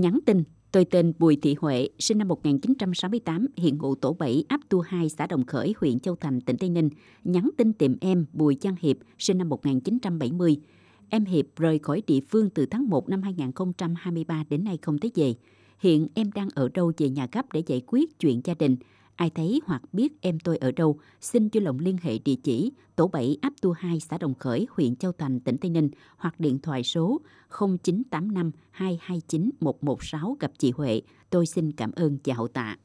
nhắn tin Tôi tên Bùi Thị Huệ, sinh năm 1968, hiện ngụ tổ 7, ấp Tu 2, xã Đồng Khởi, huyện Châu Thành, tỉnh Tây Ninh, nhắn tin tìm em Bùi Trang Hiệp, sinh năm 1970. Em Hiệp rời khỏi địa phương từ tháng 1 năm 2023 đến nay không thấy về. Hiện em đang ở đâu về nhà gấp để giải quyết chuyện gia đình. Ai thấy hoặc biết em tôi ở đâu, xin cho lòng liên hệ địa chỉ tổ 7 áp tu 2 xã Đồng Khởi, huyện Châu Thành, tỉnh Tây Ninh hoặc điện thoại số 0985 229 116 gặp chị Huệ. Tôi xin cảm ơn và hậu tạ.